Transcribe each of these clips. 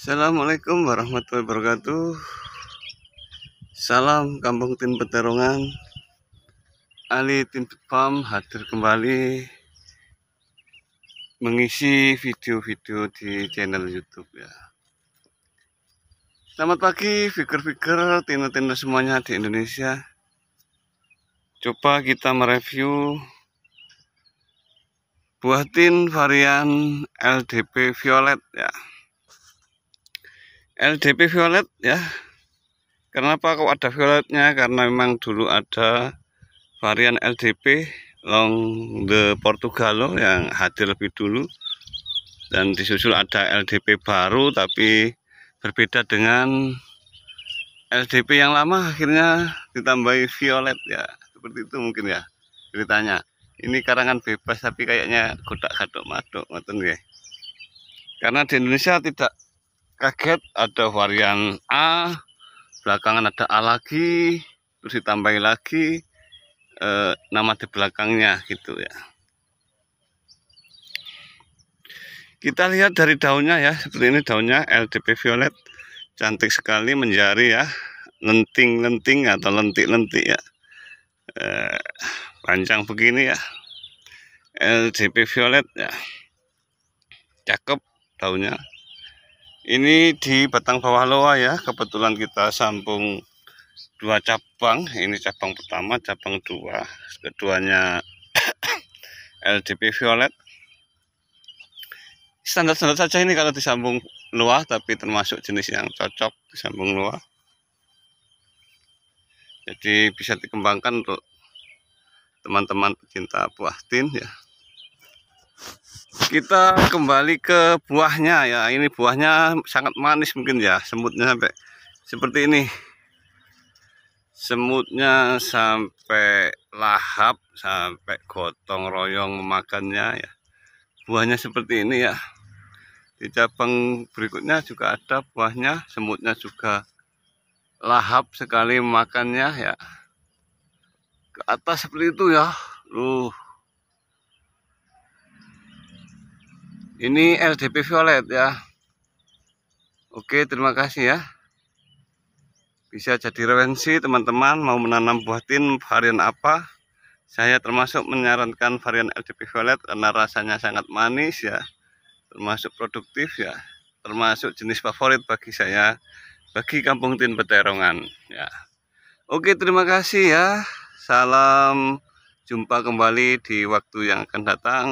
Assalamualaikum warahmatullahi wabarakatuh Salam Kampung Tim Peterongan Ali Tim Pam hadir kembali Mengisi video-video di channel Youtube ya Selamat pagi Figur-figur Tino-tino semuanya di Indonesia Coba kita mereview Buah tin varian LDP Violet ya LDP violet ya kenapa kok ada violetnya karena memang dulu ada varian LDP long the Portugalo yang hadir lebih dulu dan disusul ada LDP baru tapi berbeda dengan LDP yang lama akhirnya ditambahi violet ya seperti itu mungkin ya ceritanya ini karangan bebas tapi kayaknya kotak kadok matok ya. ya. karena di Indonesia tidak kaget ada varian A belakangan ada A lagi terus ditambahi lagi e, nama di belakangnya gitu ya kita lihat dari daunnya ya seperti ini daunnya LDP violet cantik sekali menjari ya lenting-lenting atau lentik-lentik ya e, panjang begini ya LDP violet ya cakep daunnya ini di batang bawah loa ya kebetulan kita sambung dua cabang ini cabang pertama cabang dua keduanya LDP violet standar-standar saja ini kalau disambung luah tapi termasuk jenis yang cocok disambung luah jadi bisa dikembangkan untuk teman-teman pecinta buah tin ya kita kembali ke buahnya ya ini buahnya sangat manis mungkin ya semutnya sampai seperti ini semutnya sampai lahap sampai gotong royong memakannya ya buahnya seperti ini ya di cabang berikutnya juga ada buahnya semutnya juga lahap sekali makannya ya ke atas seperti itu ya loh ini LDP violet ya Oke terima kasih ya bisa jadi referensi teman-teman mau menanam buah tin varian apa saya termasuk menyarankan varian LDP violet karena rasanya sangat manis ya termasuk produktif ya termasuk jenis favorit bagi saya bagi kampung tin peterongan ya Oke terima kasih ya salam jumpa kembali di waktu yang akan datang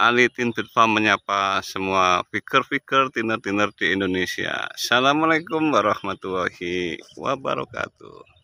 Ali Tindutfa menyapa semua piker-piker tiner-tiner di Indonesia. Assalamualaikum warahmatullahi wabarakatuh.